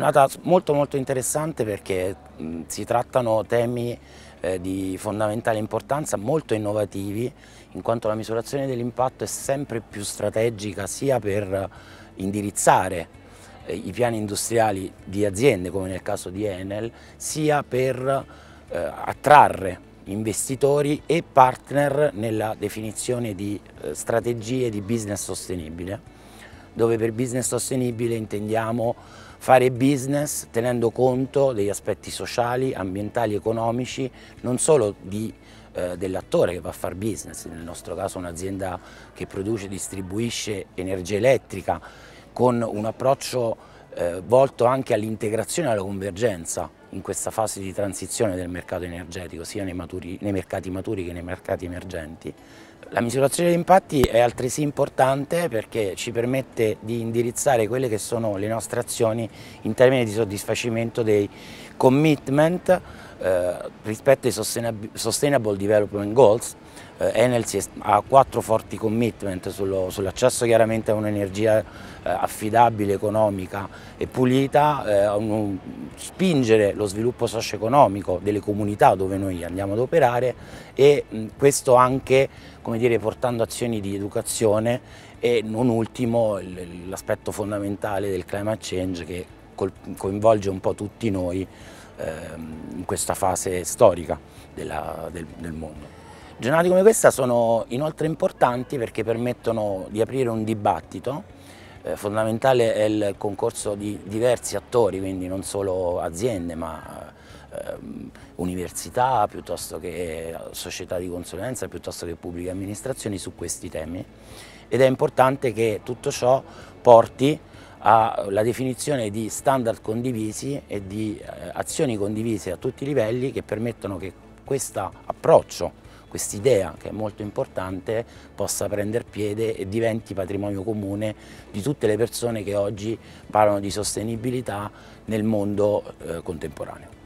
giornata molto molto interessante perché mh, si trattano temi eh, di fondamentale importanza, molto innovativi, in quanto la misurazione dell'impatto è sempre più strategica sia per indirizzare eh, i piani industriali di aziende, come nel caso di Enel, sia per eh, attrarre investitori e partner nella definizione di eh, strategie di business sostenibile, dove per business sostenibile intendiamo fare business tenendo conto degli aspetti sociali, ambientali, economici, non solo di eh, dell'attore che va a fare business, nel nostro caso un'azienda che produce e distribuisce energia elettrica con un approccio eh, volto anche all'integrazione e alla convergenza in questa fase di transizione del mercato energetico, sia nei, maturi, nei mercati maturi che nei mercati emergenti. La misurazione degli impatti è altresì importante perché ci permette di indirizzare quelle che sono le nostre azioni in termini di soddisfacimento dei commitment eh, rispetto ai Sustainable Development Goals eh, Enel ha quattro forti commitment sull'accesso chiaramente a un'energia eh, affidabile, economica e pulita, eh, spingere lo sviluppo socio-economico delle comunità dove noi andiamo ad operare e questo anche dire, portando azioni di educazione e non ultimo l'aspetto fondamentale del climate change che coinvolge un po' tutti noi ehm, in questa fase storica della, del, del mondo. Giornate come questa sono inoltre importanti perché permettono di aprire un dibattito eh, fondamentale è il concorso di diversi attori, quindi non solo aziende ma eh, università piuttosto che società di consulenza, piuttosto che pubbliche amministrazioni su questi temi ed è importante che tutto ciò porti alla definizione di standard condivisi e di eh, azioni condivise a tutti i livelli che permettono che questo approccio quest'idea che è molto importante possa prendere piede e diventi patrimonio comune di tutte le persone che oggi parlano di sostenibilità nel mondo eh, contemporaneo.